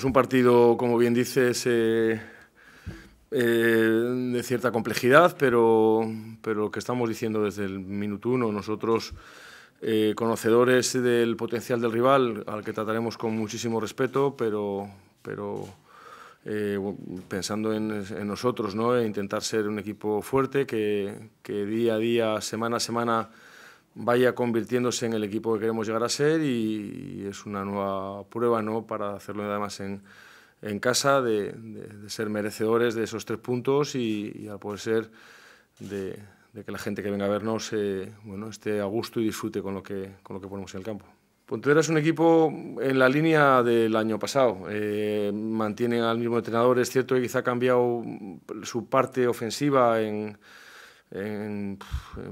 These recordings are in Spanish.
Pues un partido, como bien dices, eh, eh, de cierta complejidad, pero, lo que estamos diciendo desde el minuto uno, nosotros, eh, conocedores del potencial del rival, al que trataremos con muchísimo respeto, pero, pero pensando en, nosotros, ¿no? e intentar ser un equipo fuerte que día a día, semana a semana, vaya convirtiéndose en el equipo que queremos llegar a ser y, es una nueva prueba ¿no? para hacerlo además en, en casa, de, ser merecedores de esos tres puntos y, al poder ser de, que la gente que venga a vernos eh, bueno, esté a gusto y disfrute con lo, que, con lo que ponemos en el campo. Pontevedra es un equipo en la línea del año pasado. Eh, mantienen al mismo entrenador, es cierto que quizá ha cambiado su parte ofensiva en en,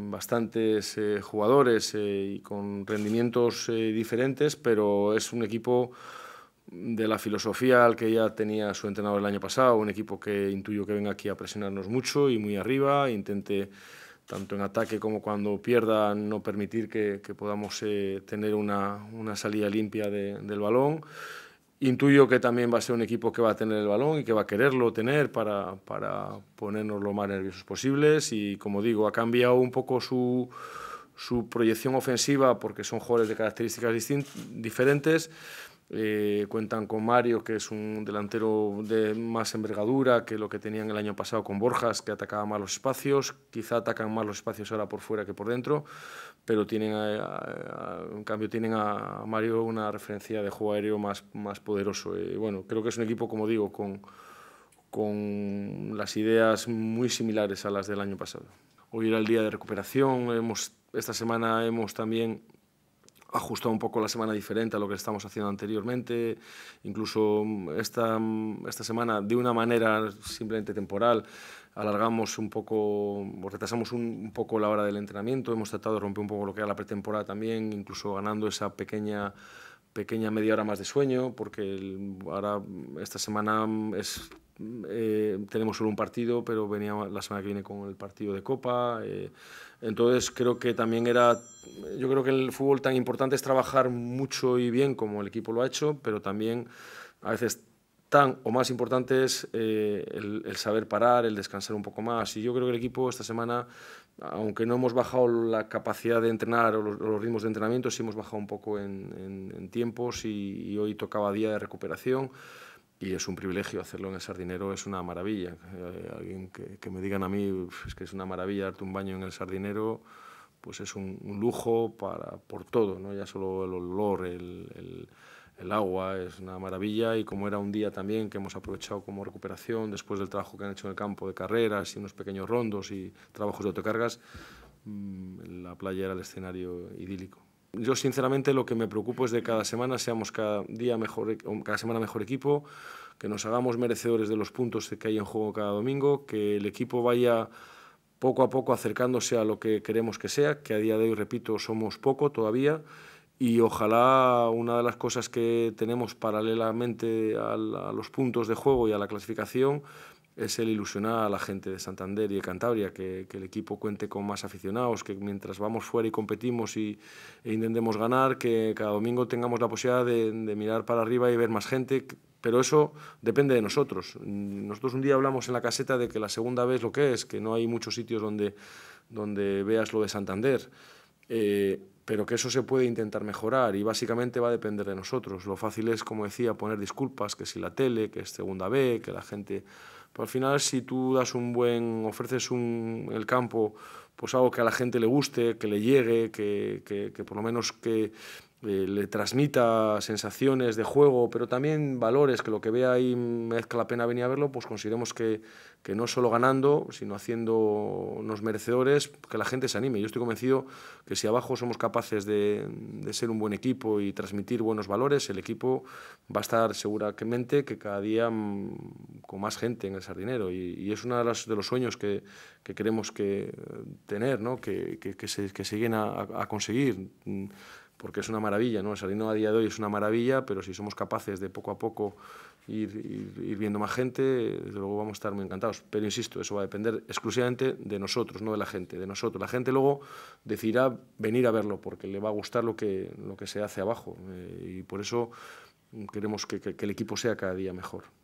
bastantes eh, jugadores eh, y con rendimientos eh, diferentes, pero es un equipo de la filosofía al que ya tenía su entrenador el año pasado, un equipo que intuyo que venga aquí a presionarnos mucho y muy arriba, intente tanto en ataque como cuando pierda no permitir que, podamos tener una, salida limpia del balón. Intuyo que también va a ser un equipo que va a tener el balón y que va a quererlo tener para, ponernos lo más nerviosos posibles. Y como digo, ha cambiado un poco su, su proyección ofensiva porque son jugadores de características diferentes eh, cuentan con Mario, que es un delantero de más envergadura que lo que tenían el año pasado con Borjas, que atacaba más los espacios. Quizá atacan más los espacios ahora por fuera que por dentro, pero tienen, un en cambio tienen a Mario una referencia de juego aéreo más, más poderoso. Eh, bueno, creo que es un equipo, como digo, con, con las ideas muy similares a las del año pasado. Hoy era el día de recuperación, hemos, esta semana hemos también ajustado un poco la semana diferente a lo que estamos haciendo anteriormente, incluso mm, esta, mm, esta semana de una manera simplemente temporal alargamos un poco, pues retrasamos un, poco la hora del entrenamiento, hemos tratado de romper un poco lo que era la pretemporada también, incluso ganando esa pequeña pequeña media hora más de sueño, porque ahora esta semana mm, es eh, tenemos solo un partido, pero venía la semana que viene con el partido de Copa. Eh, entonces creo que también era, yo creo que el fútbol tan importante es trabajar mucho y bien como el equipo lo ha hecho, pero también a veces tan o más importante es eh, el, saber parar, el descansar un poco más. Y yo creo que el equipo esta semana, aunque no hemos bajado la capacidad de entrenar o los, ritmos de entrenamiento, sí hemos bajado un poco en, tiempos y hoy tocaba día de recuperación y es un privilegio hacerlo en el sardinero, es una maravilla. Eh, alguien que, me digan a mí es que es una maravilla darte un baño en el sardinero, pues es un, lujo para, por todo, ¿no? ya solo el olor, el, agua, es una maravilla y como era un día también que hemos aprovechado como recuperación después del trabajo que han hecho en el campo de carreras y unos pequeños rondos y trabajos de autocargas, mm, la playa era el escenario idílico. Yo sinceramente lo que me preocupo es de cada semana seamos cada día mejor, e-, cada semana mejor equipo, que nos hagamos merecedores de los puntos que hay en juego cada domingo, que el equipo vaya poco a poco acercándose a lo que queremos que sea, que a día de hoy, repito, somos poco todavía y ojalá una de las cosas que tenemos paralelamente a los puntos de juego y a la clasificación es el ilusionar a la gente de Santander y de Cantabria, que, el equipo cuente con más aficionados, que mientras vamos fuera y competimos y, e intentemos ganar, que cada domingo tengamos la posibilidad de, mirar para arriba y ver más gente, pero eso depende de nosotros. Nosotros un día hablamos en la caseta de que la segunda vez lo que es, que no hay muchos sitios donde, donde veas lo de Santander. Eh, pero que eso se puede intentar mejorar y básicamente va a depender de nosotros. Lo fácil es, como decía, poner disculpas, que si la tele, que es segunda B, que la gente pues al final, si tú das un buen, ofreces un, el campo, pues algo que a la gente le guste, que le llegue, que, que por lo menos que eh, le transmita sensaciones de juego, pero también valores, que lo que vea ahí merezca la pena venir a verlo, pues consideremos que, no solo ganando, sino haciendo unos merecedores, que la gente se anime. Yo estoy convencido que si abajo somos capaces de, ser un buen equipo y transmitir buenos valores, el equipo va a estar seguramente que cada día mm, con más gente en el sardinero. Y, es uno de, los, sueños que, queremos que tener, ¿no? que, que, se, que a conseguir porque es una maravilla, ¿no? El a día de hoy es una maravilla, pero si somos capaces de poco a poco ir, viendo más gente, desde luego vamos a estar muy encantados. Pero insisto, eso va a depender exclusivamente de nosotros, no de la gente, de nosotros. La gente luego decidirá venir a verlo, porque le va a gustar lo que, lo que se hace abajo. Eh, y por eso queremos que, el equipo sea cada día mejor.